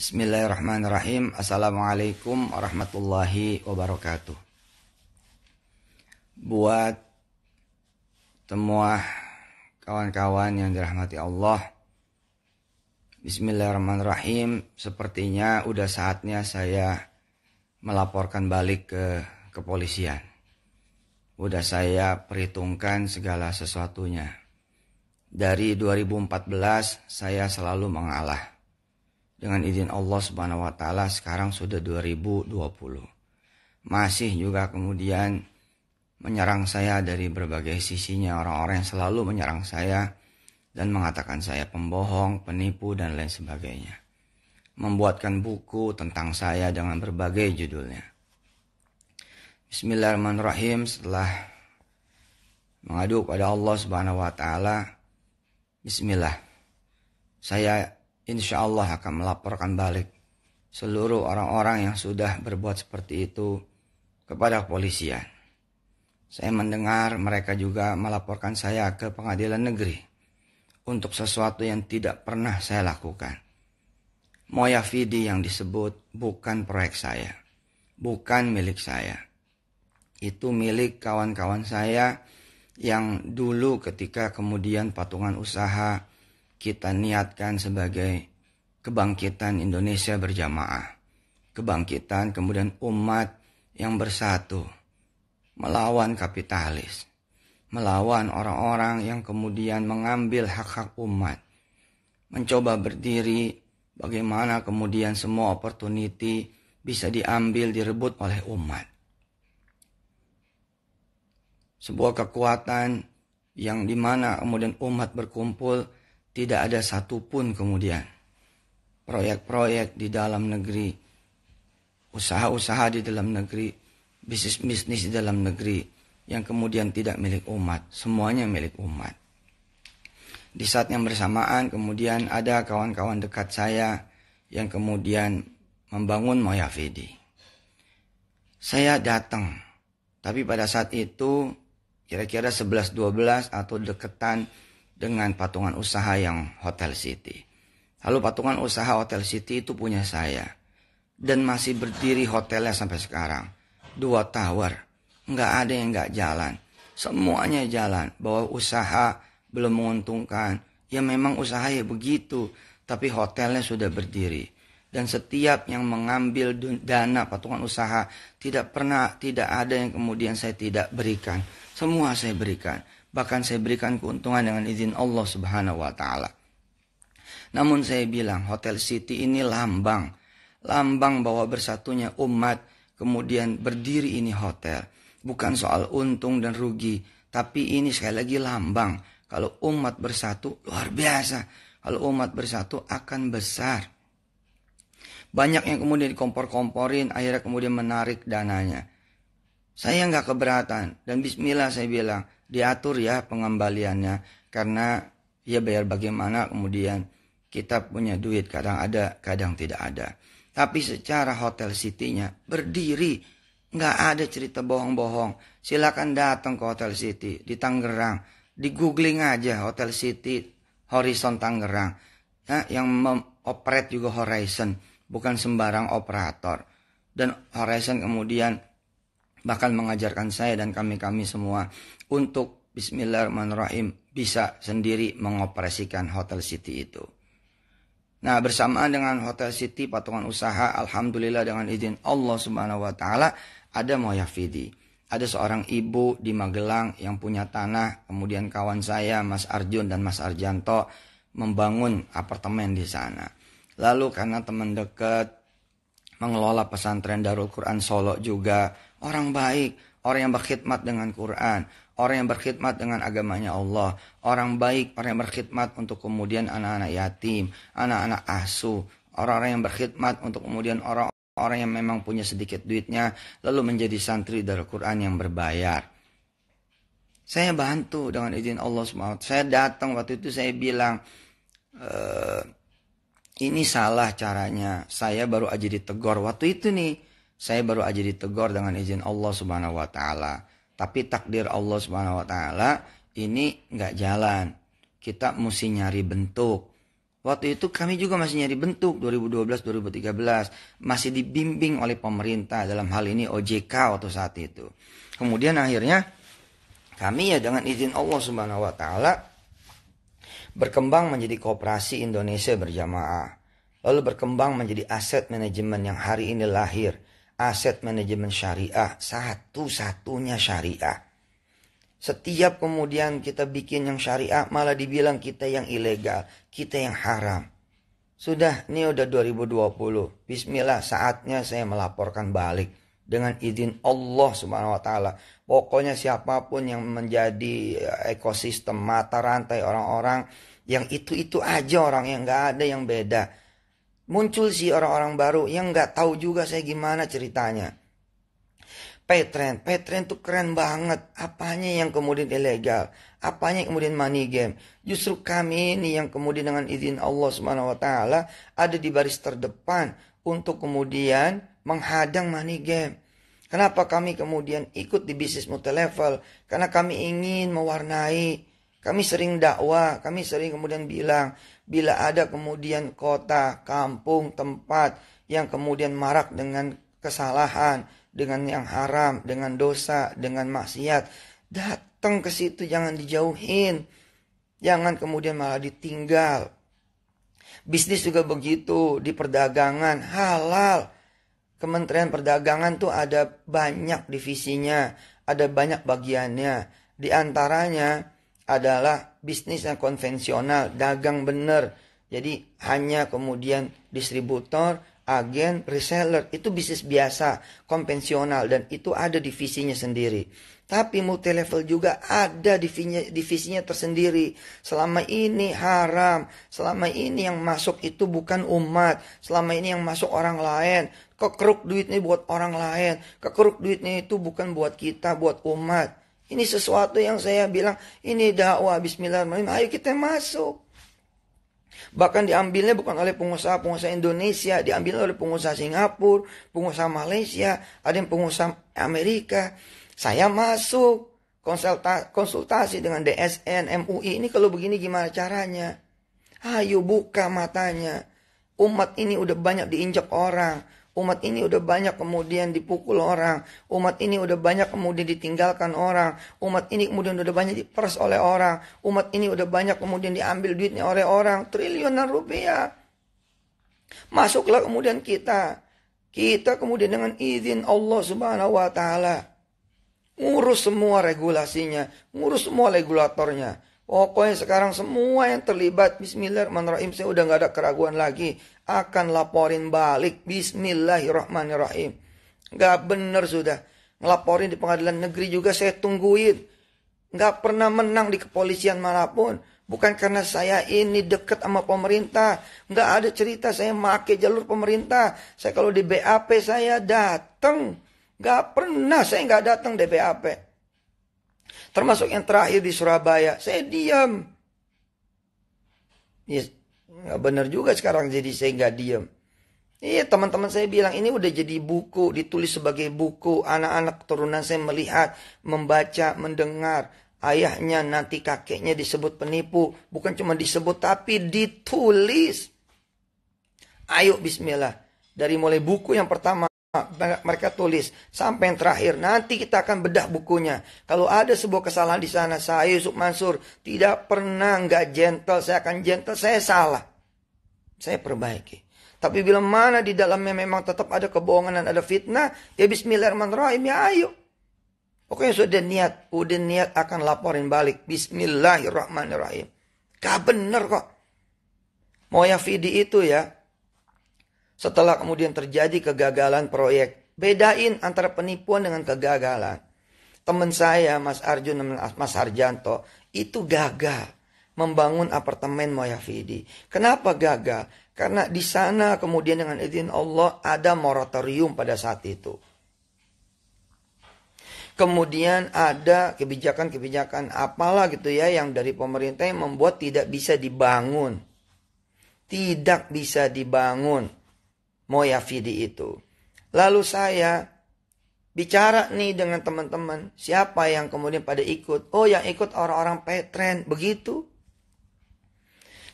Bismillahirrahmanirrahim. Assalamualaikum warahmatullahi wabarakatuh. Buat semua kawan-kawan yang dirahmati Allah. Bismillahirrahmanirrahim. Sepertinya udah saatnya saya melaporkan balik ke kepolisian. Udah saya perhitungkan segala sesuatunya. Dari 2014 saya selalu mengalah dengan izin Allah Subhanahu wa taala sekarang sudah 2020. Masih juga kemudian menyerang saya dari berbagai sisinya orang-orang yang selalu menyerang saya dan mengatakan saya pembohong, penipu dan lain sebagainya. Membuatkan buku tentang saya dengan berbagai judulnya. Bismillahirrahmanirrahim setelah mengadu pada Allah Subhanahu wa taala Bismillah. Saya insya Allah akan melaporkan balik seluruh orang-orang yang sudah berbuat seperti itu kepada kepolisian. Saya mendengar mereka juga melaporkan saya ke pengadilan negeri untuk sesuatu yang tidak pernah saya lakukan. Moya Fidi yang disebut bukan proyek saya, bukan milik saya. Itu milik kawan-kawan saya yang dulu ketika kemudian patungan usaha kita niatkan sebagai kebangkitan Indonesia berjamaah. Kebangkitan kemudian umat yang bersatu melawan kapitalis, melawan orang-orang yang kemudian mengambil hak-hak umat, mencoba berdiri bagaimana kemudian semua opportunity bisa diambil direbut oleh umat. Sebuah kekuatan yang dimana kemudian umat berkumpul tidak ada satupun kemudian proyek-proyek di dalam negeri, usaha-usaha di dalam negeri, bisnis-bisnis di dalam negeri yang kemudian tidak milik umat, semuanya milik umat. Di saat yang bersamaan kemudian ada kawan-kawan dekat saya yang kemudian membangun Fidi Saya datang, tapi pada saat itu kira-kira 11-12 atau deketan dengan patungan usaha yang Hotel City. Lalu patungan usaha Hotel City itu punya saya. Dan masih berdiri hotelnya sampai sekarang. Dua tower. Nggak ada yang nggak jalan. Semuanya jalan. Bahwa usaha belum menguntungkan. Ya memang usaha ya begitu. Tapi hotelnya sudah berdiri. Dan setiap yang mengambil dana patungan usaha. Tidak pernah, tidak ada yang kemudian saya tidak berikan. Semua saya berikan Bahkan saya berikan keuntungan dengan izin Allah Subhanahu wa taala. Namun saya bilang Hotel City ini lambang, lambang bahwa bersatunya umat, kemudian berdiri ini hotel. Bukan soal untung dan rugi, tapi ini sekali lagi lambang. Kalau umat bersatu luar biasa. Kalau umat bersatu akan besar. Banyak yang kemudian dikompor-komporin, akhirnya kemudian menarik dananya. Saya nggak keberatan dan Bismillah saya bilang, diatur ya pengembaliannya karena ya bayar bagaimana kemudian kita punya duit kadang ada kadang tidak ada tapi secara hotel city berdiri nggak ada cerita bohong-bohong silakan datang ke hotel city di Tangerang di googling aja hotel city Horizon Tangerang ya, yang memopret juga Horizon bukan sembarang operator dan Horizon kemudian bahkan mengajarkan saya dan kami-kami semua untuk Bismillahirrahmanirrahim bisa sendiri mengoperasikan Hotel City itu. Nah bersamaan dengan Hotel City patungan usaha Alhamdulillah dengan izin Allah subhanahu wa ta'ala ada Moyafidi. Ada seorang ibu di Magelang yang punya tanah kemudian kawan saya Mas Arjun dan Mas Arjanto membangun apartemen di sana. Lalu karena teman dekat mengelola pesantren Darul Quran Solo juga orang baik, orang yang berkhidmat dengan Quran, orang yang berkhidmat dengan agamanya Allah, orang baik, orang yang berkhidmat untuk kemudian anak-anak yatim, anak-anak asuh, orang-orang yang berkhidmat untuk kemudian orang-orang yang memang punya sedikit duitnya, lalu menjadi santri dari Quran yang berbayar. Saya bantu dengan izin Allah SWT. Saya datang waktu itu saya bilang, e, ini salah caranya. Saya baru aja ditegor waktu itu nih. Saya baru aja ditegor dengan izin Allah Subhanahu tapi takdir Allah Subhanahu wa taala ini nggak jalan. Kita mesti nyari bentuk. Waktu itu kami juga masih nyari bentuk 2012-2013 masih dibimbing oleh pemerintah dalam hal ini OJK waktu saat itu. Kemudian akhirnya kami ya dengan izin Allah Subhanahu wa taala berkembang menjadi koperasi Indonesia berjamaah. Lalu berkembang menjadi aset manajemen yang hari ini lahir aset manajemen syariah satu-satunya syariah. Setiap kemudian kita bikin yang syariah malah dibilang kita yang ilegal, kita yang haram. Sudah, ini udah 2020. Bismillah, saatnya saya melaporkan balik dengan izin Allah Subhanahu wa taala. Pokoknya siapapun yang menjadi ya, ekosistem mata rantai orang-orang yang itu-itu aja orang yang nggak ada yang beda muncul sih orang-orang baru yang nggak tahu juga saya gimana ceritanya. Petren, Petren tuh keren banget. Apanya yang kemudian ilegal? Apanya yang kemudian money game? Justru kami ini yang kemudian dengan izin Allah Subhanahu wa taala ada di baris terdepan untuk kemudian menghadang money game. Kenapa kami kemudian ikut di bisnis multilevel? Karena kami ingin mewarnai. Kami sering dakwah, kami sering kemudian bilang, bila ada kemudian kota, kampung, tempat yang kemudian marak dengan kesalahan, dengan yang haram, dengan dosa, dengan maksiat, datang ke situ jangan dijauhin. Jangan kemudian malah ditinggal. Bisnis juga begitu di perdagangan halal. Kementerian Perdagangan tuh ada banyak divisinya, ada banyak bagiannya. Di antaranya adalah bisnis yang konvensional, dagang benar. Jadi hanya kemudian distributor, agen, reseller itu bisnis biasa, konvensional dan itu ada divisinya sendiri. Tapi multi level juga ada divisinya, divisinya tersendiri. Selama ini haram, selama ini yang masuk itu bukan umat, selama ini yang masuk orang lain. Kekeruk duitnya buat orang lain, kekeruk duitnya itu bukan buat kita, buat umat. Ini sesuatu yang saya bilang, ini dakwah bismillahirrahmanirrahim. Ayo kita masuk. Bahkan diambilnya bukan oleh pengusaha-pengusaha Indonesia, diambil oleh pengusaha Singapura, pengusaha Malaysia, ada yang pengusaha Amerika. Saya masuk konsultasi, konsultasi dengan DSN, MUI. Ini kalau begini gimana caranya? Ayo buka matanya. Umat ini udah banyak diinjak orang Umat ini udah banyak kemudian dipukul orang. Umat ini udah banyak kemudian ditinggalkan orang. Umat ini kemudian udah banyak diperas oleh orang. Umat ini udah banyak kemudian diambil duitnya oleh orang. Triliunan rupiah. Masuklah kemudian kita. Kita kemudian dengan izin Allah subhanahu wa ta'ala. Ngurus semua regulasinya. Ngurus semua regulatornya. Pokoknya sekarang semua yang terlibat Bismillahirrahmanirrahim saya udah gak ada keraguan lagi akan laporin balik. Bismillahirrahmanirrahim. Gak bener sudah. Ngelaporin di pengadilan negeri juga saya tungguin. Gak pernah menang di kepolisian manapun. Bukan karena saya ini deket sama pemerintah. Gak ada cerita saya make jalur pemerintah. Saya kalau di BAP saya dateng Gak pernah saya gak datang di BAP. Termasuk yang terakhir di Surabaya. Saya diam. Nggak bener juga sekarang jadi saya nggak diem. Iya teman-teman saya bilang ini udah jadi buku, ditulis sebagai buku. Anak-anak turunan saya melihat, membaca, mendengar. Ayahnya nanti kakeknya disebut penipu. Bukan cuma disebut tapi ditulis. Ayo bismillah. Dari mulai buku yang pertama mereka tulis sampai yang terakhir. Nanti kita akan bedah bukunya. Kalau ada sebuah kesalahan di sana, saya Yusuf Mansur tidak pernah nggak gentle. Saya akan gentle, saya salah saya perbaiki. Tapi bila mana di dalamnya memang tetap ada kebohongan dan ada fitnah, ya bismillahirrahmanirrahim ya ayo. Pokoknya sudah niat, udah niat akan laporin balik. Bismillahirrahmanirrahim. Gak bener kok. Mau yang Fidi itu ya, setelah kemudian terjadi kegagalan proyek, bedain antara penipuan dengan kegagalan. Teman saya, Mas Arjun, Mas Harjanto, itu gagal membangun apartemen Moyafidi. Kenapa gagal? Karena di sana kemudian dengan izin Allah ada moratorium pada saat itu. Kemudian ada kebijakan-kebijakan apalah gitu ya yang dari pemerintah yang membuat tidak bisa dibangun. Tidak bisa dibangun Moyafidi itu. Lalu saya bicara nih dengan teman-teman siapa yang kemudian pada ikut oh yang ikut orang-orang petren begitu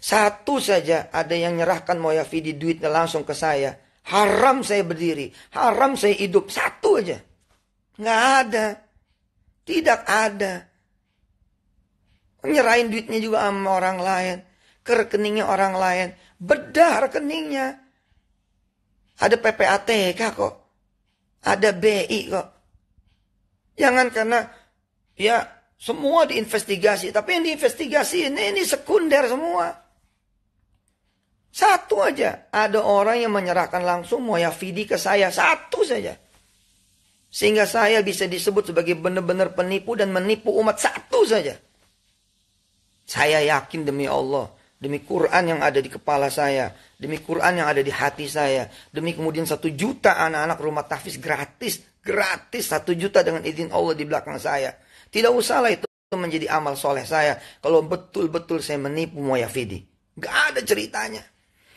satu saja ada yang nyerahkan Moyafidi duitnya langsung ke saya. Haram saya berdiri. Haram saya hidup. Satu aja. Nggak ada. Tidak ada. Nyerahin duitnya juga sama orang lain. Ke rekeningnya orang lain. Bedah rekeningnya. Ada PPATK kok. Ada BI kok. Jangan karena ya semua diinvestigasi. Tapi yang diinvestigasi ini, ini sekunder semua. Satu aja. Ada orang yang menyerahkan langsung moyafidi ke saya. Satu saja. Sehingga saya bisa disebut sebagai benar-benar penipu dan menipu umat satu saja. Saya yakin demi Allah. Demi Quran yang ada di kepala saya. Demi Quran yang ada di hati saya. Demi kemudian satu juta anak-anak rumah tafis gratis. Gratis satu juta dengan izin Allah di belakang saya. Tidak usahlah itu menjadi amal soleh saya. Kalau betul-betul saya menipu Moyafidi. Gak ada ceritanya.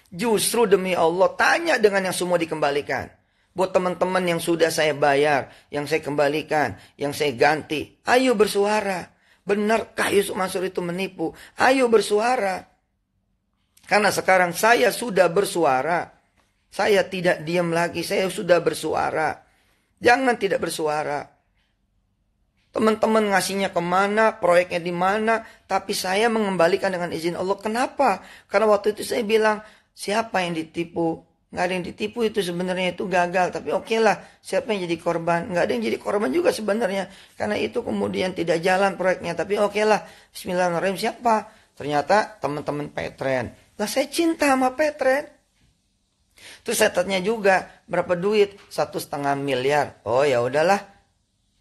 Justru demi Allah tanya dengan yang semua dikembalikan. Buat teman-teman yang sudah saya bayar, yang saya kembalikan, yang saya ganti. Ayo bersuara. Benarkah Yusuf Mansur itu menipu? Ayo bersuara. Karena sekarang saya sudah bersuara. Saya tidak diam lagi, saya sudah bersuara. Jangan tidak bersuara. Teman-teman ngasihnya kemana, proyeknya di mana, tapi saya mengembalikan dengan izin Allah. Kenapa? Karena waktu itu saya bilang, siapa yang ditipu nggak ada yang ditipu itu sebenarnya itu gagal tapi oke okay lah siapa yang jadi korban nggak ada yang jadi korban juga sebenarnya karena itu kemudian tidak jalan proyeknya tapi oke okay lah Bismillahirrahmanirrahim siapa ternyata teman-teman Petren lah saya cinta sama Petren terus saya tanya juga berapa duit satu setengah miliar oh ya udahlah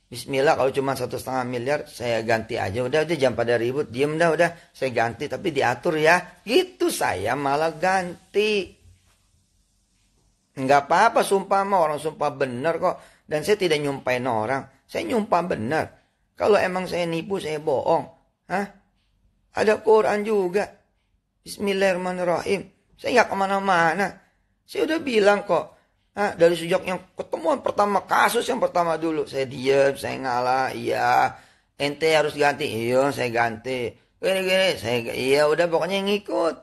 Bismillah kalau cuma satu setengah miliar saya ganti aja udah udah jam pada ribut diem dah udah saya ganti tapi diatur ya gitu saya malah ganti nggak apa-apa sumpah mau orang sumpah bener kok dan saya tidak nyumpahin orang saya nyumpah bener kalau emang saya nipu saya bohong Hah? ada Quran juga Bismillahirrahmanirrahim saya nggak kemana-mana saya udah bilang kok Nah, dari sejak yang ketemuan pertama kasus yang pertama dulu saya diam saya ngalah iya ente harus ganti iya saya ganti gini gini saya iya udah pokoknya yang ngikut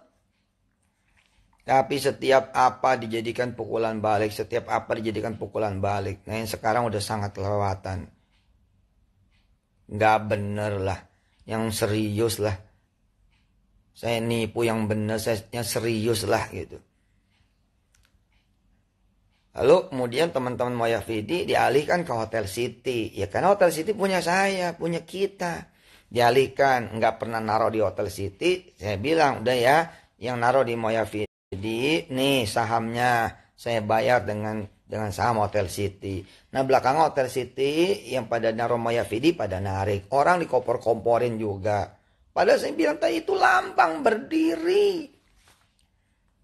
tapi setiap apa dijadikan pukulan balik setiap apa dijadikan pukulan balik nah yang sekarang udah sangat lewatan nggak bener lah yang serius lah saya nipu yang bener saya yang serius lah gitu Lalu kemudian teman-teman Fidi dialihkan ke Hotel City. Ya karena Hotel City punya saya, punya kita. Dialihkan, nggak pernah naruh di Hotel City. Saya bilang, udah ya, yang naruh di Fidi, nih sahamnya. Saya bayar dengan dengan saham Hotel City. Nah belakang Hotel City yang pada naruh Fidi pada narik. Orang dikompor-komporin juga. Padahal saya bilang tadi itu lambang berdiri.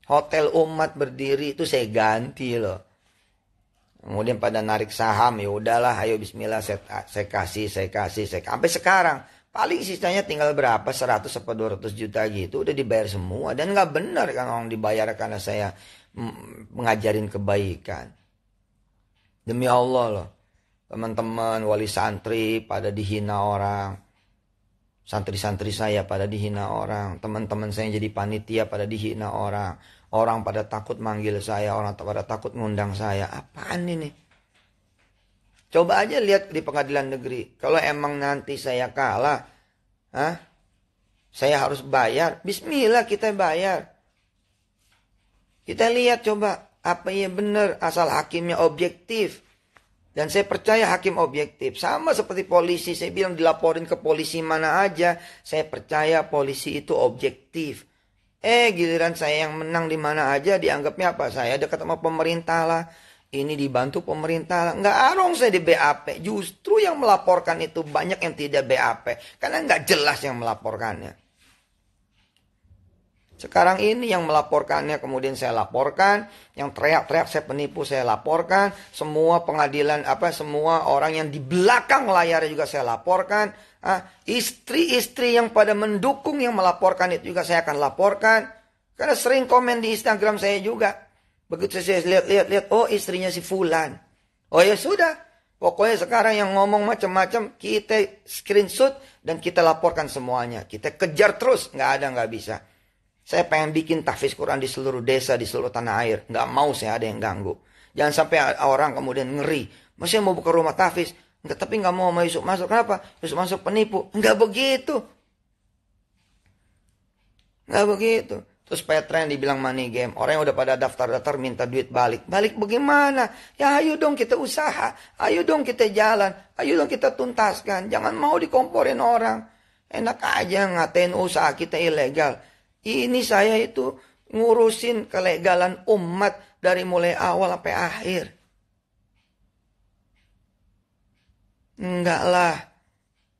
Hotel umat berdiri itu saya ganti loh Kemudian pada narik saham, ya udahlah, ayo bismillah saya, saya kasih, saya kasih, saya Sampai sekarang, paling sisanya tinggal berapa, 100 atau 200 juta gitu, udah dibayar semua. Dan nggak benar kan orang dibayar karena saya mm, mengajarin kebaikan. Demi Allah loh, teman-teman wali santri pada dihina orang. Santri-santri saya pada dihina orang, teman-teman saya yang jadi panitia pada dihina orang Orang pada takut manggil saya, orang pada takut ngundang saya. Apaan ini? Coba aja lihat di pengadilan negeri. Kalau emang nanti saya kalah, ah, saya harus bayar. Bismillah kita bayar. Kita lihat coba apa yang benar asal hakimnya objektif. Dan saya percaya hakim objektif. Sama seperti polisi, saya bilang dilaporin ke polisi mana aja. Saya percaya polisi itu objektif. Eh giliran saya yang menang di mana aja dianggapnya apa? Saya dekat sama pemerintah lah. Ini dibantu pemerintah. lah. Nggak arong saya di BAP. Justru yang melaporkan itu banyak yang tidak BAP. Karena nggak jelas yang melaporkannya. Sekarang ini yang melaporkannya kemudian saya laporkan, yang teriak-teriak saya penipu saya laporkan, semua pengadilan apa semua orang yang di belakang layar juga saya laporkan. Ah, istri-istri yang pada mendukung yang melaporkan itu juga saya akan laporkan. Karena sering komen di Instagram saya juga. Begitu saya lihat-lihat, oh istrinya si Fulan. Oh ya sudah, pokoknya sekarang yang ngomong macam-macam kita screenshot dan kita laporkan semuanya. Kita kejar terus, nggak ada nggak bisa. Saya pengen bikin tafis Quran di seluruh desa, di seluruh tanah air. Nggak mau saya ada yang ganggu. Jangan sampai orang kemudian ngeri. Masih mau buka rumah tafis. Nggak, tapi nggak mau sama Yusuf masuk. Kenapa? Yusuf masuk penipu. Nggak begitu. Nggak begitu. Terus Petra yang dibilang money game. Orang yang udah pada daftar-daftar minta duit balik. Balik bagaimana? Ya ayo dong kita usaha. Ayo dong kita jalan. Ayo dong kita tuntaskan. Jangan mau dikomporin orang. Enak aja ngatain usaha kita ilegal. Ini saya itu ngurusin kelegalan umat dari mulai awal sampai akhir. Enggak lah.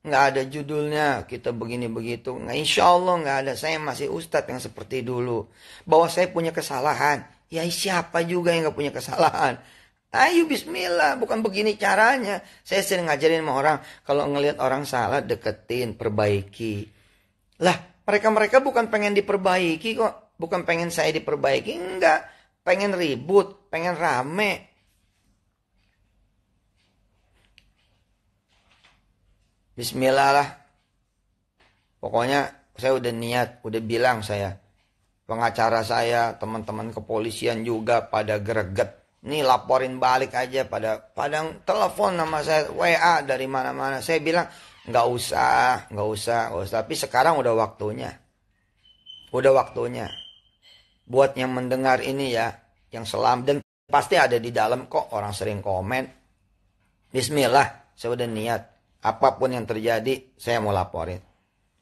Enggak ada judulnya kita begini begitu. Nah, insya Allah enggak ada. Saya masih ustadz yang seperti dulu. Bahwa saya punya kesalahan. Ya siapa juga yang enggak punya kesalahan. Ayo bismillah, bukan begini caranya. Saya sering ngajarin sama orang, kalau ngelihat orang salah deketin, perbaiki. Lah, mereka-mereka bukan pengen diperbaiki kok. Bukan pengen saya diperbaiki. Enggak. Pengen ribut. Pengen rame. Bismillah lah. Pokoknya saya udah niat. Udah bilang saya. Pengacara saya, teman-teman kepolisian juga pada greget. Nih laporin balik aja pada padang telepon nama saya WA dari mana-mana. Saya bilang nggak usah nggak usah nggak usah tapi sekarang udah waktunya udah waktunya buat yang mendengar ini ya yang selam dan pasti ada di dalam kok orang sering komen Bismillah saya udah niat apapun yang terjadi saya mau laporin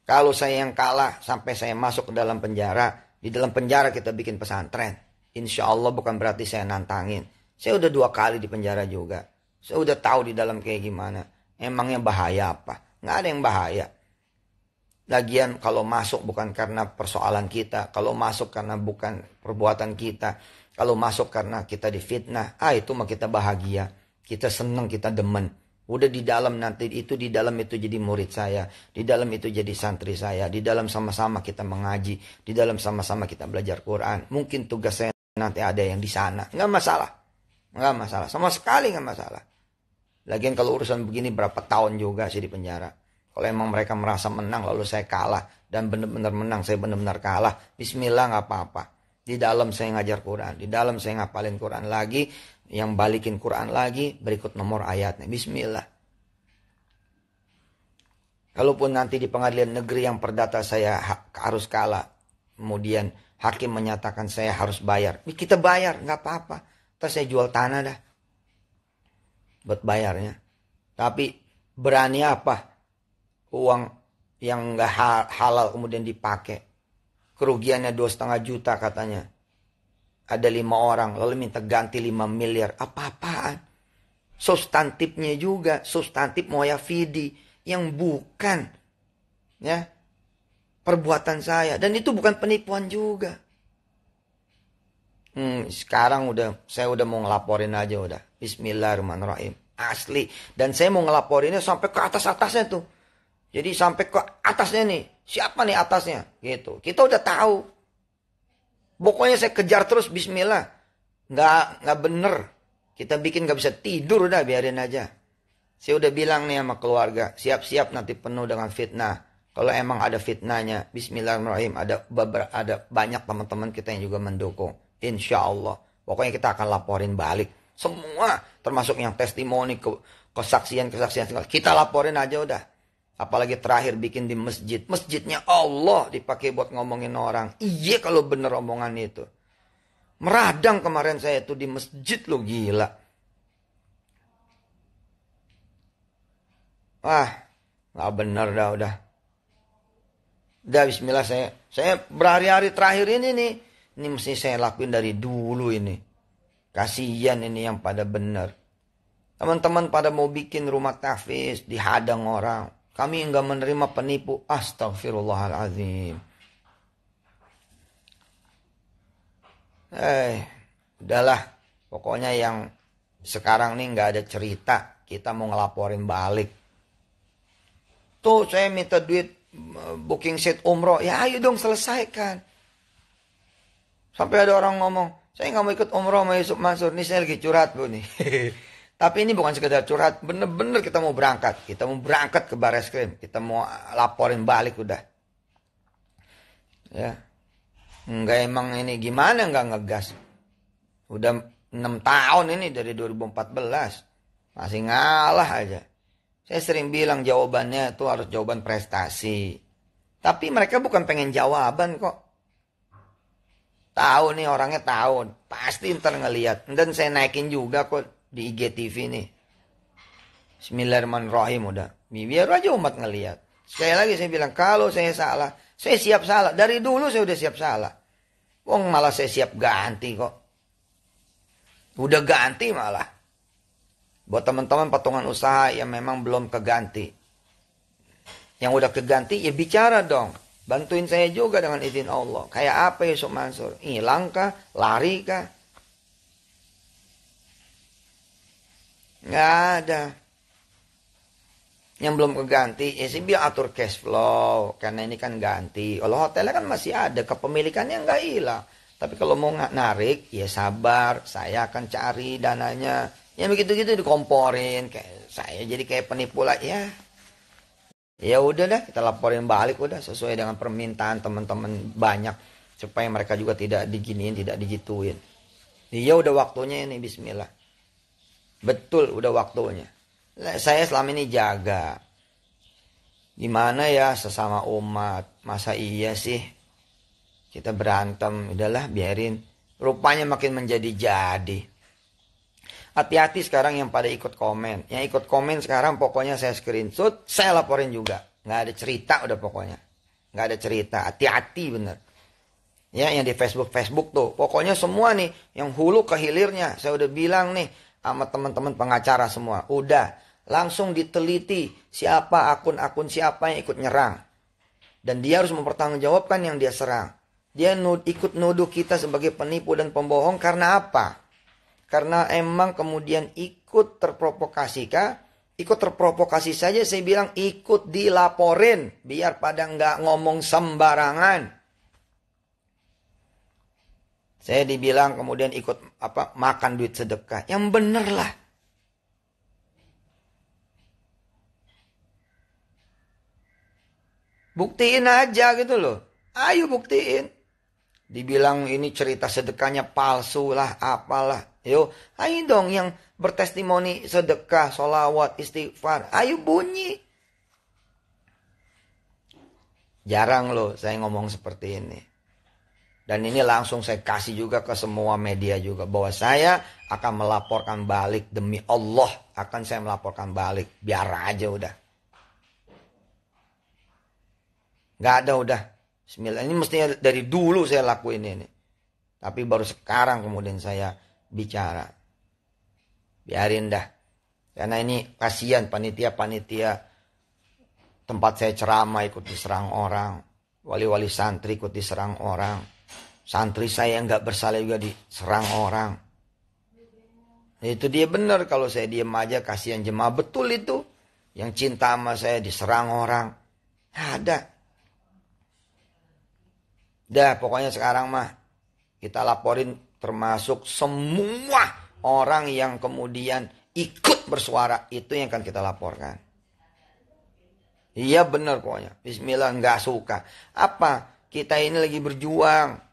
kalau saya yang kalah sampai saya masuk ke dalam penjara di dalam penjara kita bikin pesantren Insya Allah bukan berarti saya nantangin saya udah dua kali di penjara juga saya udah tahu di dalam kayak gimana emangnya bahaya apa Nggak ada yang bahaya. Lagian kalau masuk bukan karena persoalan kita, kalau masuk karena bukan perbuatan kita, kalau masuk karena kita difitnah, ah itu mah kita bahagia, kita senang, kita demen. Udah di dalam nanti itu di dalam itu jadi murid saya, di dalam itu jadi santri saya, di dalam sama-sama kita mengaji, di dalam sama-sama kita belajar Quran. Mungkin tugas saya nanti ada yang di sana, nggak masalah, nggak masalah, sama sekali nggak masalah. Lagian kalau urusan begini berapa tahun juga sih di penjara. Kalau emang mereka merasa menang lalu saya kalah dan benar-benar menang saya benar-benar kalah. Bismillah nggak apa-apa. Di dalam saya ngajar Quran, di dalam saya ngapalin Quran lagi, yang balikin Quran lagi berikut nomor ayatnya. Bismillah. Kalaupun nanti di pengadilan negeri yang perdata saya harus kalah, kemudian hakim menyatakan saya harus bayar, kita bayar nggak apa-apa. Terus saya jual tanah dah buat bayarnya. Tapi berani apa uang yang nggak halal kemudian dipakai. Kerugiannya dua setengah juta katanya. Ada lima orang, lalu minta ganti lima miliar. Apa-apaan? Substantifnya juga, substantif moyafidi yang bukan ya perbuatan saya dan itu bukan penipuan juga. Hmm, sekarang udah saya udah mau ngelaporin aja udah. Bismillahirrahmanirrahim. Asli. Dan saya mau ngelaporinnya sampai ke atas-atasnya tuh. Jadi sampai ke atasnya nih. Siapa nih atasnya? Gitu. Kita udah tahu. Pokoknya saya kejar terus bismillah. Nggak, nggak bener. Kita bikin nggak bisa tidur udah biarin aja. Saya udah bilang nih sama keluarga. Siap-siap nanti penuh dengan fitnah. Kalau emang ada fitnahnya. Bismillahirrahmanirrahim. Ada, ada banyak teman-teman kita yang juga mendukung. Insya Allah. Pokoknya kita akan laporin balik. Semua termasuk yang testimoni, ke, kesaksian-kesaksian. Kita laporin aja udah. Apalagi terakhir bikin di masjid. Masjidnya Allah dipakai buat ngomongin orang. Iya kalau bener omongan itu. Meradang kemarin saya itu di masjid lo gila. Wah, nggak bener dah udah. Udah bismillah saya. Saya berhari-hari terakhir ini nih ini mesti saya lakuin dari dulu ini. Kasihan ini yang pada benar. Teman-teman pada mau bikin rumah tafis, dihadang orang. Kami enggak menerima penipu. Astagfirullahalazim. Eh, udahlah. Pokoknya yang sekarang ini nggak ada cerita. Kita mau ngelaporin balik. Tuh saya minta duit eh, booking seat umroh. Ya ayo dong selesaikan. Sampai ada orang ngomong, saya nggak mau ikut umroh sama Yusuf Mansur. Ini saya lagi curhat bu nih. Tapi ini bukan sekedar curhat, bener-bener kita mau berangkat. Kita mau berangkat ke baris krim, kita mau laporin balik udah. Ya, enggak emang ini gimana nggak ngegas. Udah 6 tahun ini dari 2014 masih ngalah aja. Saya sering bilang jawabannya itu harus jawaban prestasi. Tapi mereka bukan pengen jawaban kok. Tahu nih orangnya tahu. Pasti ntar ngelihat Dan saya naikin juga kok di IGTV nih. Bismillahirrahmanirrahim udah. Biar aja umat ngelihat Sekali lagi saya bilang, kalau saya salah, saya siap salah. Dari dulu saya udah siap salah. Wong malah saya siap ganti kok. Udah ganti malah. Buat teman-teman patungan usaha yang memang belum keganti. Yang udah keganti ya bicara dong. Bantuin saya juga dengan izin Allah. Kayak apa Yusuf Mansur? Hilangkah? kah? Nggak ada. Yang belum keganti, ya sih biar atur cash flow. Karena ini kan ganti. Kalau hotelnya kan masih ada, kepemilikannya nggak hilang. Tapi kalau mau narik, ya sabar. Saya akan cari dananya. yang begitu-gitu dikomporin. Kayak, saya jadi kayak penipu lah. Ya ya udah deh kita laporin balik udah sesuai dengan permintaan teman-teman banyak supaya mereka juga tidak diginiin tidak digituin Iya udah waktunya ini Bismillah betul udah waktunya saya selama ini jaga gimana ya sesama umat masa iya sih kita berantem udahlah biarin rupanya makin menjadi jadi Hati-hati sekarang yang pada ikut komen. Yang ikut komen sekarang pokoknya saya screenshot, saya laporin juga. Nggak ada cerita udah pokoknya. Nggak ada cerita, hati-hati bener. Ya, yang di Facebook-Facebook tuh. Pokoknya semua nih, yang hulu ke hilirnya. Saya udah bilang nih, sama teman-teman pengacara semua. Udah, langsung diteliti siapa akun-akun siapa yang ikut nyerang. Dan dia harus mempertanggungjawabkan yang dia serang. Dia nud, ikut nuduh kita sebagai penipu dan pembohong karena apa? karena emang kemudian ikut terprovokasi kah? Ikut terprovokasi saja saya bilang ikut dilaporin biar pada nggak ngomong sembarangan. Saya dibilang kemudian ikut apa makan duit sedekah. Yang bener lah. Buktiin aja gitu loh. Ayo buktiin. Dibilang ini cerita sedekahnya palsu lah, apalah. Yo, ayo dong yang bertestimoni sedekah, solawat, istighfar. Ayo bunyi. Jarang loh saya ngomong seperti ini. Dan ini langsung saya kasih juga ke semua media juga. Bahwa saya akan melaporkan balik demi Allah. Akan saya melaporkan balik. Biar aja udah. Gak ada udah. Bismillah. Ini mestinya dari dulu saya lakuin ini. Tapi baru sekarang kemudian saya bicara. Biarin dah. Karena ini kasihan panitia-panitia tempat saya ceramah ikut diserang orang. Wali-wali santri ikut diserang orang. Santri saya nggak bersalah juga diserang orang. Itu dia benar kalau saya diem aja kasihan jemaah. Betul itu. Yang cinta sama saya diserang orang. Ada. Dah pokoknya sekarang mah kita laporin termasuk semua orang yang kemudian ikut bersuara itu yang akan kita laporkan. Iya benar pokoknya. Bismillah nggak suka. Apa? Kita ini lagi berjuang.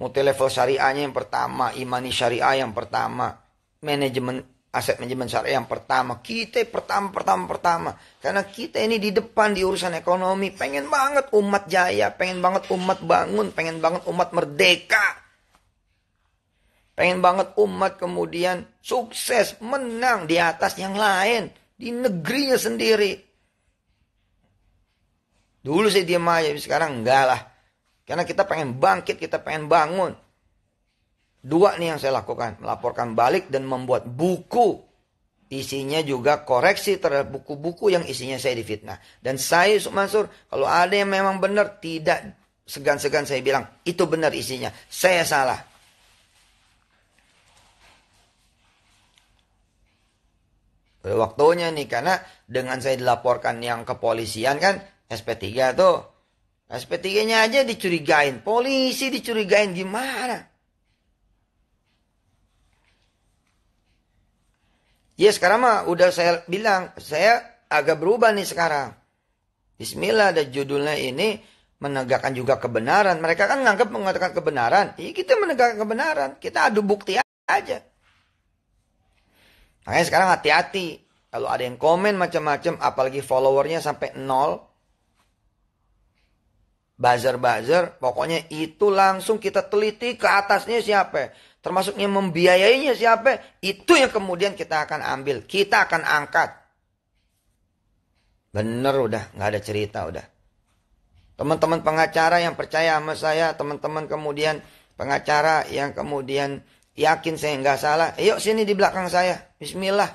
Multi level syariahnya yang pertama, imani syariah yang pertama, manajemen aset manajemen syariah yang pertama. Kita pertama pertama pertama. Karena kita ini di depan di urusan ekonomi, pengen banget umat jaya, pengen banget umat bangun, pengen banget umat merdeka Pengen banget umat kemudian sukses, menang di atas yang lain, di negerinya sendiri. Dulu saya diam aja, ya, sekarang enggak lah. Karena kita pengen bangkit, kita pengen bangun. Dua nih yang saya lakukan, melaporkan balik dan membuat buku. Isinya juga koreksi terhadap buku-buku yang isinya saya difitnah. Dan saya Yusuf Mansur, kalau ada yang memang benar, tidak segan-segan saya bilang, itu benar isinya. Saya salah. Eh, waktunya nih karena dengan saya dilaporkan yang kepolisian kan SP3 tuh SP3-nya aja dicurigain, polisi dicurigain gimana? Ya sekarang mah udah saya bilang, saya agak berubah nih sekarang. Bismillah ada judulnya ini menegakkan juga kebenaran. Mereka kan nganggap mengatakan kebenaran. Iya kita menegakkan kebenaran, kita adu bukti aja. Makanya sekarang hati-hati. Kalau ada yang komen macam-macam, apalagi followernya sampai nol, buzzer-buzzer, pokoknya itu langsung kita teliti ke atasnya siapa. termasuknya membiayainya siapa, itu yang kemudian kita akan ambil, kita akan angkat. Bener udah, nggak ada cerita udah. Teman-teman pengacara yang percaya sama saya, teman-teman kemudian pengacara yang kemudian Yakin saya nggak salah. Yuk sini di belakang saya. Bismillah.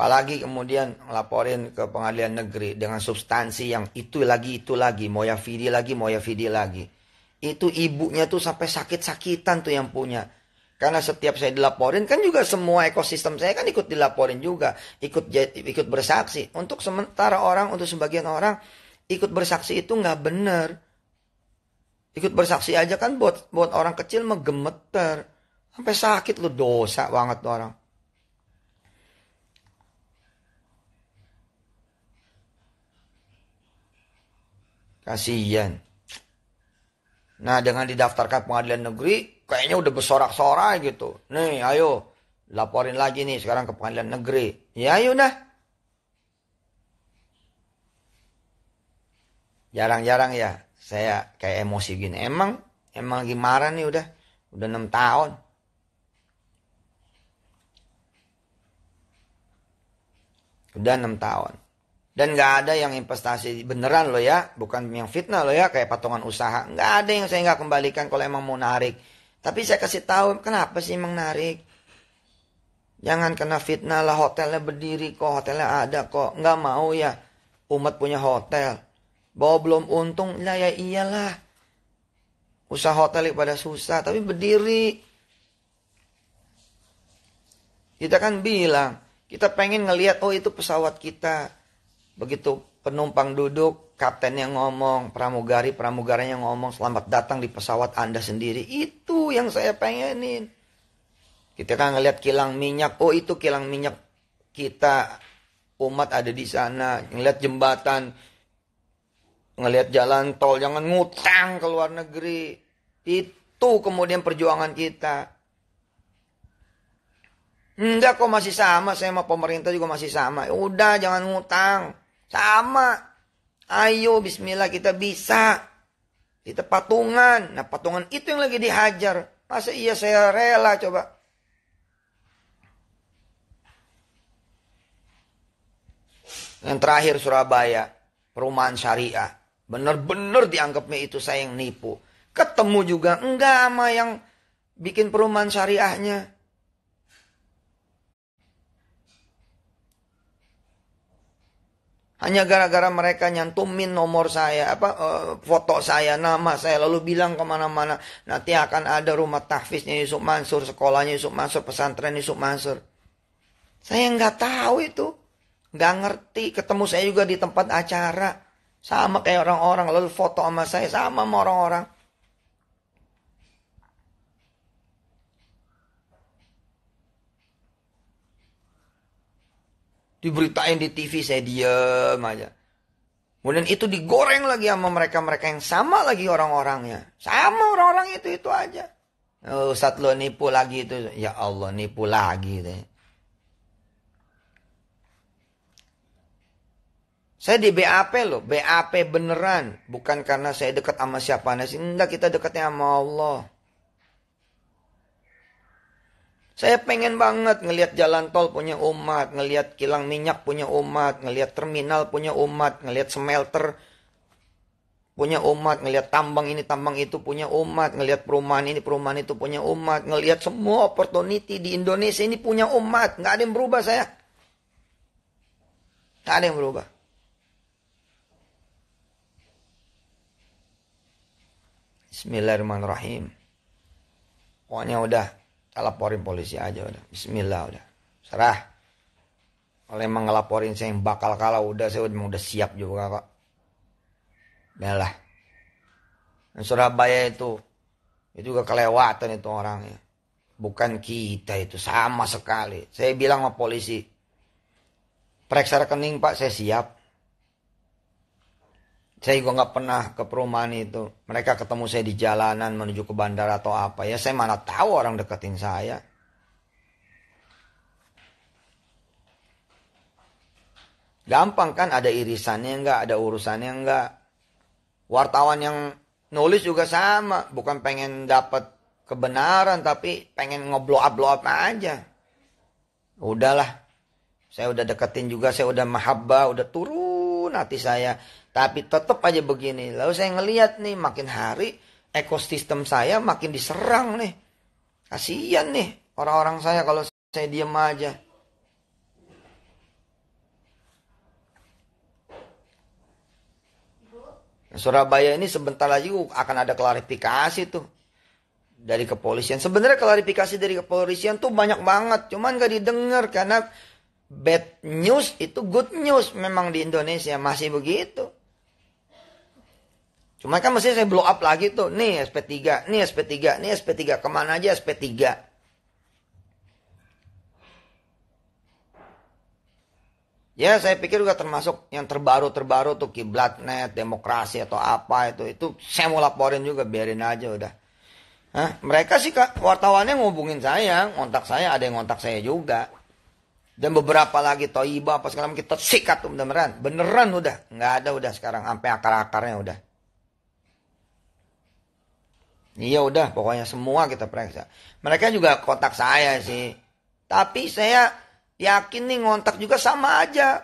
Apalagi kemudian laporin ke pengadilan negeri dengan substansi yang itu lagi, itu lagi, moyafidi lagi, moyafidi lagi. Itu ibunya tuh sampai sakit-sakitan tuh yang punya. Karena setiap saya dilaporin kan juga semua ekosistem saya kan ikut dilaporin juga, ikut ikut bersaksi. Untuk sementara orang, untuk sebagian orang ikut bersaksi itu nggak bener. Ikut bersaksi aja kan buat buat orang kecil megemeter sampai sakit lu dosa banget tuh orang. Kasihan. Nah, dengan didaftarkan pengadilan negeri, kayaknya udah bersorak-sorai gitu. Nih, ayo laporin lagi nih sekarang ke pengadilan negeri. Ya ayo dah. Jarang-jarang ya saya kayak emosi gini. Emang emang gimana nih udah udah enam tahun. Udah enam tahun. Dan gak ada yang investasi beneran loh ya. Bukan yang fitnah loh ya. Kayak patungan usaha. Gak ada yang saya gak kembalikan kalau emang mau narik tapi saya kasih tahu kenapa sih menarik. Jangan kena fitnah lah hotelnya berdiri kok, hotelnya ada kok. Nggak mau ya umat punya hotel. Bahwa belum untung, lah ya iyalah. Usaha hotel pada susah, tapi berdiri. Kita kan bilang, kita pengen ngelihat, oh itu pesawat kita. Begitu penumpang duduk, kapten yang ngomong, pramugari yang ngomong, selamat datang di pesawat Anda sendiri. Itu yang saya pengenin. Kita kan ngelihat kilang minyak, oh itu kilang minyak kita umat ada di sana, ngelihat jembatan, ngelihat jalan tol, jangan ngutang ke luar negeri. Itu kemudian perjuangan kita. Enggak kok masih sama, saya sama pemerintah juga masih sama. Ya udah jangan ngutang. Sama. Ayo bismillah kita bisa. Kita patungan. Nah patungan itu yang lagi dihajar. Masa iya saya rela coba. Yang terakhir Surabaya, perumahan syariah. Benar-benar dianggapnya itu saya yang nipu. Ketemu juga enggak sama yang bikin perumahan syariahnya. Hanya gara-gara mereka nyantumin nomor saya, apa eh, foto saya, nama saya, lalu bilang kemana-mana, nanti akan ada rumah tahfiznya Yusuf Mansur, sekolahnya Yusuf Mansur, pesantren Yusuf Mansur. Saya nggak tahu itu, nggak ngerti. Ketemu saya juga di tempat acara, sama kayak orang-orang, lalu foto sama saya, sama sama orang-orang. Diberitain di TV saya diem aja. Kemudian itu digoreng lagi sama mereka-mereka yang sama lagi orang-orangnya. Sama orang-orang itu itu aja. Oh, ya, Ustaz lo nipu lagi itu. Ya Allah nipu lagi itu. Saya di BAP loh, BAP beneran. Bukan karena saya dekat sama siapa. Nah, enggak kita dekatnya sama Allah. Saya pengen banget ngelihat jalan tol punya umat, ngelihat kilang minyak punya umat, ngelihat terminal punya umat, ngelihat smelter punya umat, ngelihat tambang ini tambang itu punya umat, ngelihat perumahan ini perumahan itu punya umat, ngelihat semua opportunity di Indonesia ini punya umat, nggak ada yang berubah saya, nggak ada yang berubah. Bismillahirrahmanirrahim. Pokoknya udah laporin polisi aja udah Bismillah udah serah kalau emang ngelaporin saya yang bakal kalah udah saya udah, udah siap juga kok udahlah dan Surabaya itu itu juga kelewatan itu orangnya bukan kita itu sama sekali saya bilang sama polisi periksa rekening pak saya siap saya juga nggak pernah ke perumahan itu. Mereka ketemu saya di jalanan menuju ke bandara atau apa. Ya saya mana tahu orang deketin saya. Gampang kan ada irisannya enggak, ada urusannya enggak. Wartawan yang nulis juga sama, bukan pengen dapat kebenaran tapi pengen ngoblo up blow up aja. Udahlah. Saya udah deketin juga, saya udah mahabbah, udah turun hati saya tapi tetap aja begini. Lalu saya ngeliat nih makin hari ekosistem saya makin diserang nih. Kasian nih orang-orang saya kalau saya diam aja. Surabaya ini sebentar lagi akan ada klarifikasi tuh dari kepolisian. Sebenarnya klarifikasi dari kepolisian tuh banyak banget, cuman gak didengar karena bad news itu good news memang di Indonesia masih begitu. Cuma kan mesti saya blow up lagi tuh. Nih SP3, nih SP3, nih SP3. Kemana aja SP3. Ya saya pikir juga termasuk yang terbaru-terbaru tuh kiblatnet, demokrasi atau apa itu. Itu saya mau laporin juga biarin aja udah. Hah? Mereka sih kak, wartawannya ngubungin saya, ngontak saya, ada yang ngontak saya juga. Dan beberapa lagi toiba apa sekarang kita sikat tuh beneran, beneran udah, nggak ada udah sekarang sampai akar-akarnya udah. Iya udah pokoknya semua kita periksa. Mereka juga kontak saya sih. Tapi saya yakin nih ngontak juga sama aja.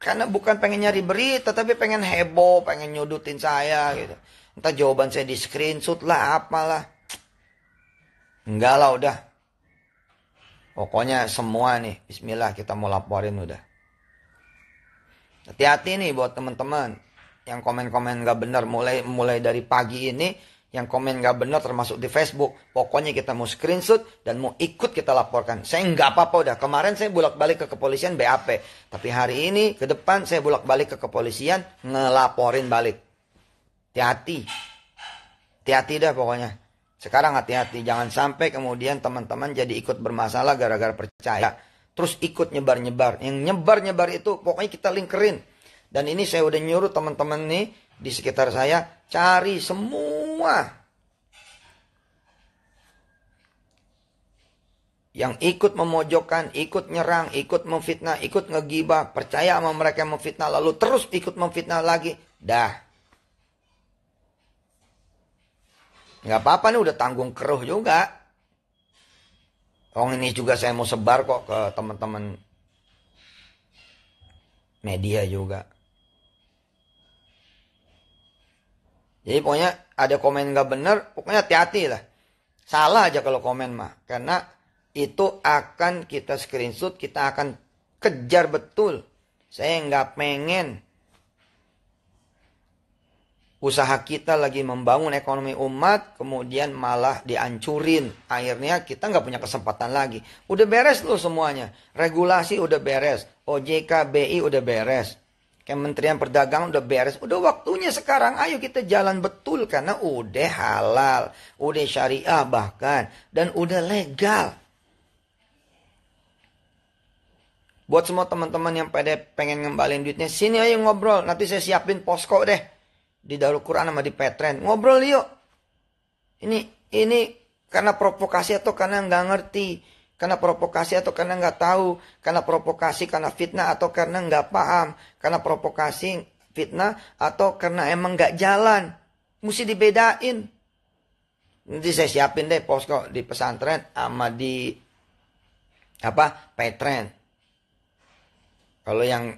Karena bukan pengen nyari berita tapi pengen heboh, pengen nyudutin saya gitu. Entah jawaban saya di screenshot lah apalah. Enggak lah udah. Pokoknya semua nih, bismillah kita mau laporin udah. Hati-hati nih buat teman-teman yang komen-komen gak benar mulai mulai dari pagi ini yang komen gak benar termasuk di Facebook. Pokoknya kita mau screenshot dan mau ikut kita laporkan. Saya nggak apa-apa udah. Kemarin saya bolak-balik ke kepolisian BAP. Tapi hari ini ke depan saya bolak-balik ke kepolisian ngelaporin balik. Hati-hati. Hati-hati dah pokoknya. Sekarang hati-hati. Jangan sampai kemudian teman-teman jadi ikut bermasalah gara-gara percaya. Terus ikut nyebar-nyebar. Yang nyebar-nyebar itu pokoknya kita lingkerin. Dan ini saya udah nyuruh teman-teman nih di sekitar saya Cari semua yang ikut memojokkan, ikut nyerang, ikut memfitnah, ikut ngegibah, percaya sama mereka yang memfitnah, lalu terus ikut memfitnah lagi, dah. Nggak apa-apa nih udah tanggung keruh juga. Orang ini juga saya mau sebar kok ke teman-teman media juga. Jadi pokoknya ada komen gak bener, pokoknya hati-hati lah. Salah aja kalau komen mah, karena itu akan kita screenshot, kita akan kejar betul. Saya nggak pengen usaha kita lagi membangun ekonomi umat, kemudian malah diancurin. Akhirnya kita nggak punya kesempatan lagi. Udah beres loh semuanya. Regulasi udah beres. OJK, BI udah beres. Kementerian Perdagangan udah beres, udah waktunya sekarang ayo kita jalan betul karena udah halal, udah syariah bahkan dan udah legal. Buat semua teman-teman yang pada pengen ngembalin duitnya, sini ayo ngobrol, nanti saya siapin posko deh di Darul Quran sama di Petren. Ngobrol yuk. Ini ini karena provokasi atau karena nggak ngerti karena provokasi atau karena nggak tahu, karena provokasi karena fitnah atau karena nggak paham, karena provokasi fitnah atau karena emang nggak jalan, mesti dibedain. Nanti saya siapin deh posko di pesantren sama di apa petren. Kalau yang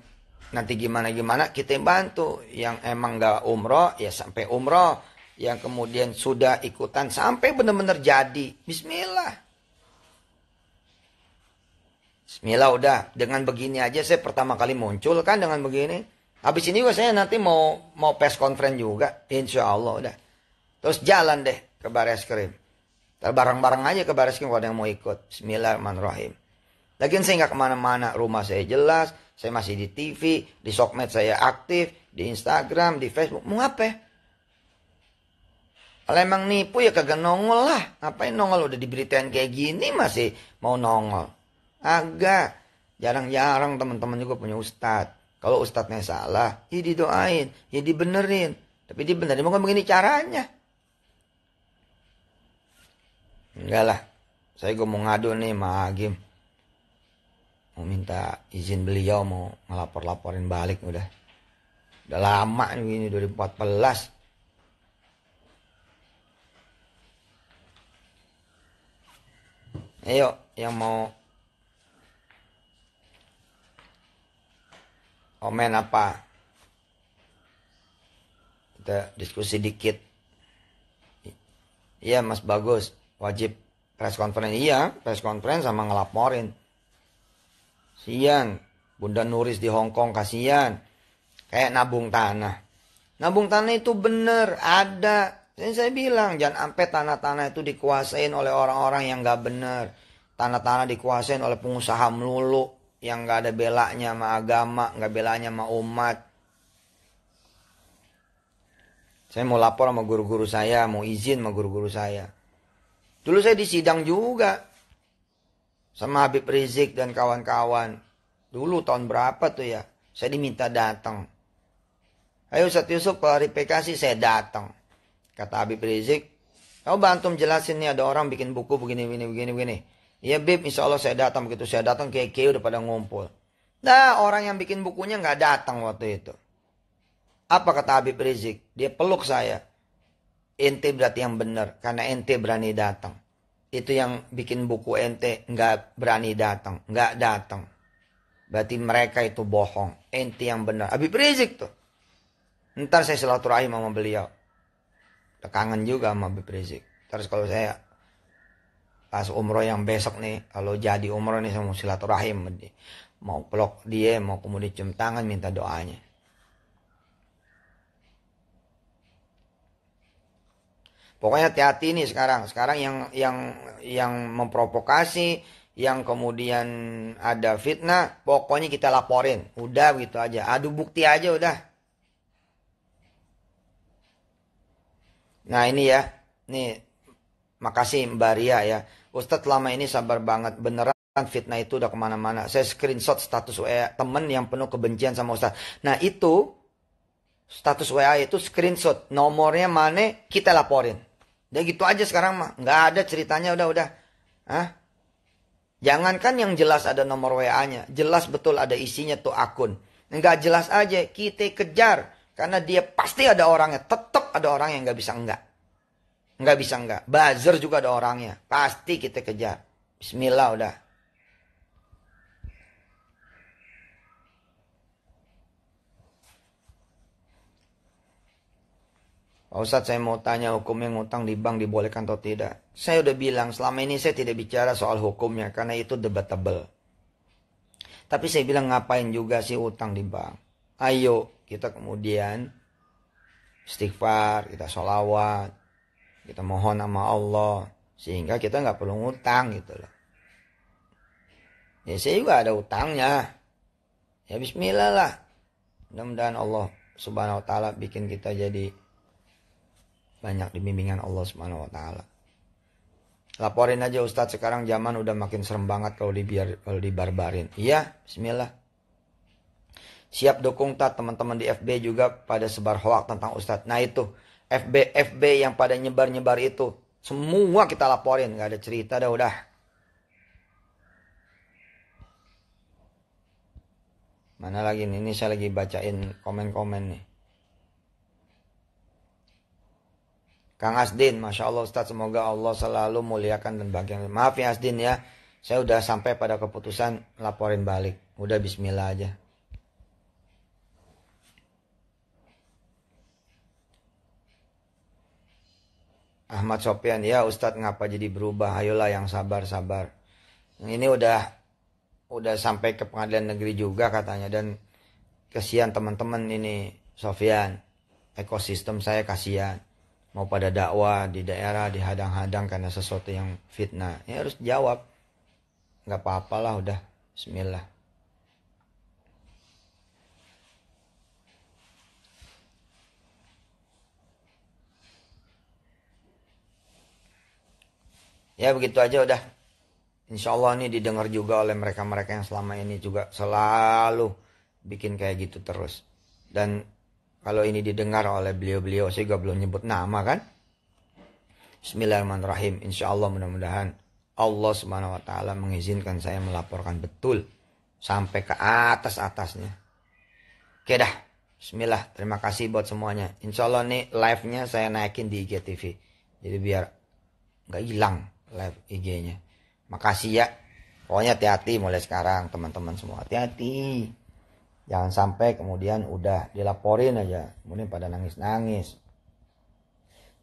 nanti gimana gimana kita bantu, yang emang nggak umroh ya sampai umroh, yang kemudian sudah ikutan sampai benar-benar jadi. Bismillah. Bismillah udah. Dengan begini aja saya pertama kali muncul kan dengan begini. Habis ini juga saya nanti mau mau press conference juga. Insya Allah udah. Terus jalan deh ke baris krim. Barang-barang aja ke baris krim kalau ada yang mau ikut. Bismillahirrahmanirrahim. Lagian saya nggak kemana-mana. Rumah saya jelas. Saya masih di TV. Di sokmed saya aktif. Di Instagram. Di Facebook. Mau ngapain? Ya? Kalau emang nipu ya kagak nongol lah. Ngapain nongol udah diberitain kayak gini masih mau nongol. Agak. Jarang-jarang teman-teman juga punya ustadz. Kalau ustadznya salah, ya didoain, ya dibenerin. Tapi dibenerin mungkin begini caranya. Enggak lah. Saya gue mau ngadu nih sama Agim. Mau minta izin beliau mau ngelapor-laporin balik udah. Udah lama nih ini 2014. Ayo yang mau komen apa kita diskusi dikit iya mas bagus wajib press conference iya press conference sama ngelaporin sian bunda nuris di Hongkong Kong kasihan kayak nabung tanah nabung tanah itu bener ada Dan saya bilang jangan sampai tanah-tanah itu dikuasain oleh orang-orang yang gak bener tanah-tanah dikuasain oleh pengusaha melulu yang nggak ada belanya sama agama nggak belanya sama umat saya mau lapor sama guru-guru saya mau izin sama guru-guru saya dulu saya disidang juga sama Habib Rizik dan kawan-kawan dulu tahun berapa tuh ya saya diminta datang ayo Ustaz Yusuf klarifikasi saya datang kata Habib Rizik Kau bantu jelasin nih ada orang bikin buku begini begini begini begini. Ya Bib, insya Allah saya datang. Begitu saya datang, kayak kayak udah pada ngumpul. Nah, orang yang bikin bukunya nggak datang waktu itu. Apa kata Habib Rizik? Dia peluk saya. Ente berarti yang benar, karena ente berani datang. Itu yang bikin buku ente nggak berani datang, nggak datang. Berarti mereka itu bohong. Ente yang benar. Habib Rizik tuh. Ntar saya silaturahim sama beliau. Kangen juga sama Habib Rizik. Terus kalau saya pas umroh yang besok nih kalau jadi umroh nih sama silaturahim mau pelok dia mau kemudian cium tangan minta doanya pokoknya hati-hati nih sekarang sekarang yang yang yang memprovokasi yang kemudian ada fitnah pokoknya kita laporin udah gitu aja adu bukti aja udah nah ini ya nih Makasih Mbak Ria ya. Ustadz lama ini sabar banget. Beneran fitnah itu udah kemana-mana. Saya screenshot status WA temen yang penuh kebencian sama Ustadz. Nah itu status WA itu screenshot. Nomornya mana kita laporin. Udah gitu aja sekarang mah. Nggak ada ceritanya udah-udah. Hah? Jangankan yang jelas ada nomor WA-nya. Jelas betul ada isinya tuh akun. Nggak jelas aja. Kita kejar. Karena dia pasti ada orangnya. Tetap ada orang yang nggak bisa enggak. Nggak bisa enggak, Buzzer juga ada orangnya. Pasti kita kejar. Bismillah udah. Pak Ustadz saya mau tanya hukum yang ngutang di bank dibolehkan atau tidak. Saya udah bilang selama ini saya tidak bicara soal hukumnya karena itu debatable. Tapi saya bilang ngapain juga sih utang di bank. Ayo kita kemudian istighfar, kita sholawat, kita mohon sama Allah sehingga kita nggak perlu ngutang gitu loh. Ya saya juga ada utangnya. Ya bismillah lah. Mudah-mudahan Allah subhanahu wa ta'ala bikin kita jadi banyak dibimbingan Allah subhanahu wa ta'ala. Laporin aja Ustadz sekarang zaman udah makin serem banget kalau dibiar kalau dibarbarin. Iya, bismillah. Siap dukung tak teman-teman di FB juga pada sebar hoak tentang Ustadz. Nah itu FB FB yang pada nyebar-nyebar itu. Semua kita laporin, nggak ada cerita dah udah. Mana lagi nih? Ini saya lagi bacain komen-komen nih. Kang Asdin, Masya Allah Ustaz, semoga Allah selalu muliakan dan bagian. Maaf ya Asdin ya, saya udah sampai pada keputusan laporin balik. Udah bismillah aja. Ahmad Sopian, ya Ustadz ngapa jadi berubah? Ayolah yang sabar-sabar. Ini udah udah sampai ke pengadilan negeri juga katanya dan kasihan teman-teman ini Sofian. Ekosistem saya kasihan. Mau pada dakwah di daerah dihadang-hadang karena sesuatu yang fitnah. Ini ya harus jawab. nggak apa-apalah udah. Bismillah. Ya begitu aja udah. Insya Allah ini didengar juga oleh mereka-mereka yang selama ini juga selalu bikin kayak gitu terus. Dan kalau ini didengar oleh beliau-beliau, sih juga belum nyebut nama kan. Bismillahirrahmanirrahim. Insya Allah mudah-mudahan Allah subhanahu wa ta'ala mengizinkan saya melaporkan betul. Sampai ke atas-atasnya. Oke dah. Bismillah. Terima kasih buat semuanya. Insya Allah nih live-nya saya naikin di IGTV. Jadi biar nggak hilang live IG-nya. Makasih ya. Pokoknya hati-hati mulai sekarang teman-teman semua. Hati-hati. Jangan sampai kemudian udah dilaporin aja. Kemudian pada nangis-nangis.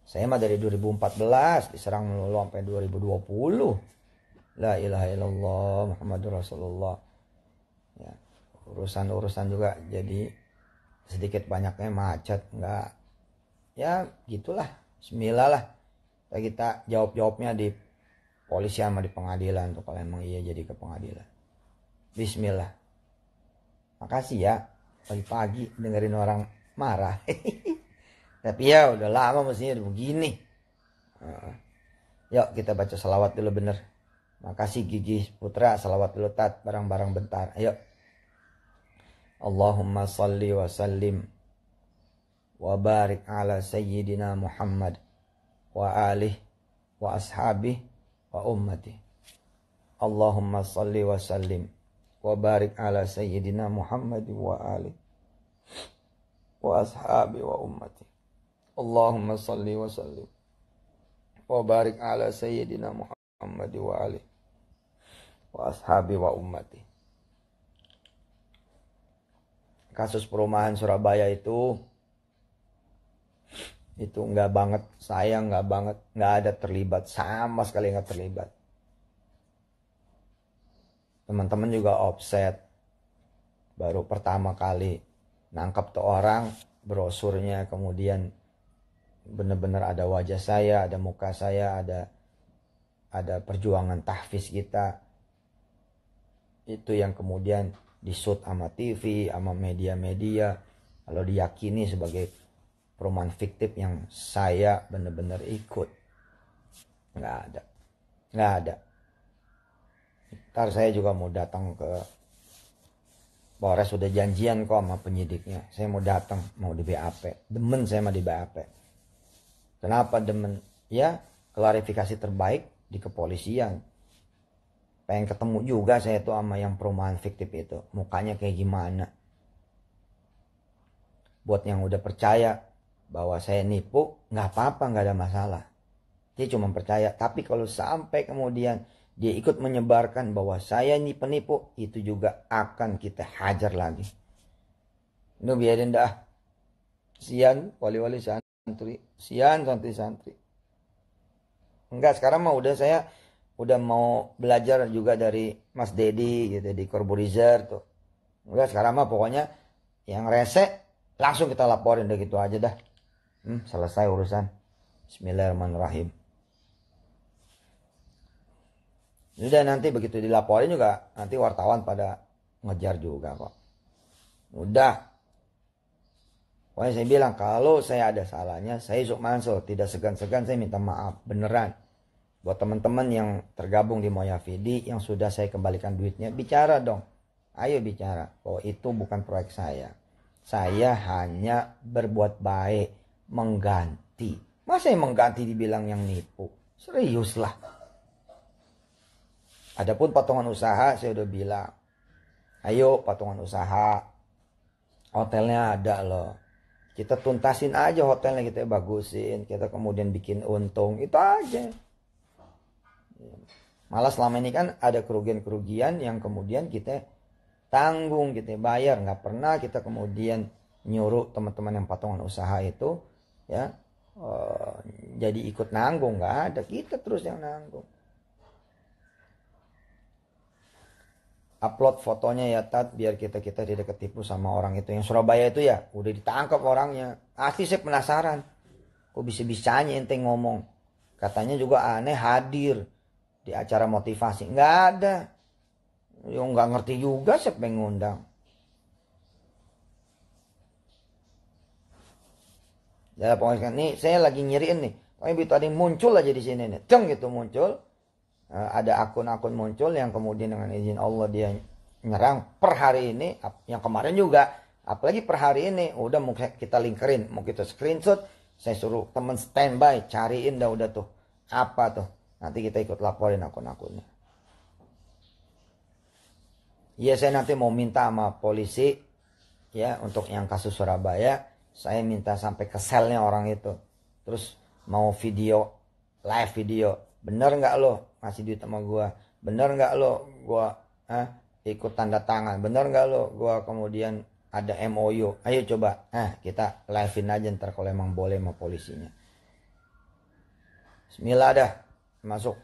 Saya mah dari 2014 diserang melulu sampai 2020. La ilaha illallah Muhammadur Rasulullah. Ya, urusan-urusan juga jadi sedikit banyaknya macet enggak ya gitulah bismillah lah kita jawab jawabnya di polisi sama di pengadilan tuh kalau emang iya jadi ke pengadilan Bismillah makasih ya pagi-pagi dengerin orang marah tapi ya udah lama mestinya begini yuk kita baca salawat dulu bener makasih Gigi Putra salawat dulu tat barang-barang bentar ayo Allahumma salli wa sallim wa barik ala sayyidina Muhammad wa alih wa ashabih wa ummati. Allahumma salli wa sallim wa barik ala sayyidina Muhammad wa ali wa ashabi wa ummati. Allahumma salli wa sallim wa barik ala sayyidina Muhammad wa ali wa ashabi wa ummati. Kasus perumahan Surabaya itu itu nggak banget sayang nggak banget nggak ada terlibat sama sekali nggak terlibat teman-teman juga offset baru pertama kali nangkap tuh orang brosurnya kemudian bener-bener ada wajah saya ada muka saya ada ada perjuangan tahfiz kita itu yang kemudian disut sama TV sama media-media kalau diyakini sebagai perumahan fiktif yang saya benar-benar ikut nggak ada nggak ada ntar saya juga mau datang ke Polres sudah janjian kok sama penyidiknya saya mau datang mau di BAP demen saya mau di BAP kenapa demen ya klarifikasi terbaik di kepolisian pengen ketemu juga saya tuh sama yang perumahan fiktif itu mukanya kayak gimana buat yang udah percaya bahwa saya nipu, nggak apa-apa, nggak ada masalah. Dia cuma percaya. Tapi kalau sampai kemudian dia ikut menyebarkan bahwa saya ini penipu, itu juga akan kita hajar lagi. lu biarin dah. Sian, wali-wali santri. Sian, santri-santri. Enggak, sekarang mah udah saya udah mau belajar juga dari Mas Dedi gitu di Corbuzier tuh. enggak sekarang mah pokoknya yang rese langsung kita laporin udah gitu aja dah. Hmm, selesai urusan. Bismillahirrahmanirrahim. Sudah nanti begitu dilaporin juga nanti wartawan pada ngejar juga kok. Udah. Pokoknya saya bilang kalau saya ada salahnya saya Yusuf Mansur tidak segan-segan saya minta maaf beneran. Buat teman-teman yang tergabung di Moya Moyafidi yang sudah saya kembalikan duitnya bicara dong. Ayo bicara. Oh itu bukan proyek saya. Saya hanya berbuat baik mengganti. Masa yang mengganti dibilang yang nipu? Seriuslah. Adapun patungan usaha saya udah bilang. Ayo patungan usaha. Hotelnya ada loh. Kita tuntasin aja hotelnya kita bagusin. Kita kemudian bikin untung. Itu aja. Malah selama ini kan ada kerugian-kerugian yang kemudian kita tanggung kita bayar nggak pernah kita kemudian nyuruh teman-teman yang patungan usaha itu ya uh, jadi ikut nanggung nggak ada kita terus yang nanggung upload fotonya ya tat biar kita kita tidak ketipu sama orang itu yang Surabaya itu ya udah ditangkap orangnya asli saya penasaran kok bisa bisanya ente ngomong katanya juga aneh hadir di acara motivasi nggak ada yang nggak ngerti juga siapa yang ngundang Ya pokoknya ini saya lagi nyeriin nih. Pokoknya begitu ada muncul aja di sini nih. Ceng gitu muncul. Eh, ada akun-akun muncul yang kemudian dengan izin Allah dia nyerang per hari ini. Yang kemarin juga. Apalagi per hari ini. Udah mau kita linkerin. Mau kita screenshot. Saya suruh temen standby. Cariin dah udah tuh. Apa tuh. Nanti kita ikut laporin akun-akunnya. Iya saya nanti mau minta sama polisi. Ya untuk yang kasus Surabaya saya minta sampai ke selnya orang itu terus mau video live video bener nggak lo ngasih duit sama gue bener nggak lo gua eh, ikut tanda tangan bener nggak lo gua kemudian ada MOU ayo coba eh, kita livein aja ntar kalau emang boleh sama polisinya Bismillah dah masuk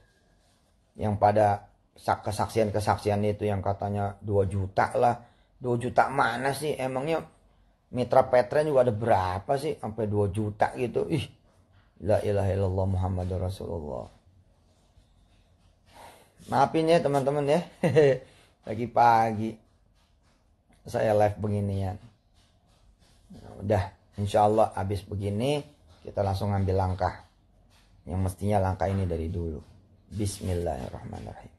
yang pada kesaksian-kesaksian itu yang katanya 2 juta lah 2 juta mana sih emangnya mitra Petren juga ada berapa sih sampai 2 juta gitu ih la ilaha illallah Muhammadur Rasulullah maafin ya teman-teman ya lagi pagi saya live beginian nah, udah insyaallah habis begini kita langsung ambil langkah yang mestinya langkah ini dari dulu Bismillahirrahmanirrahim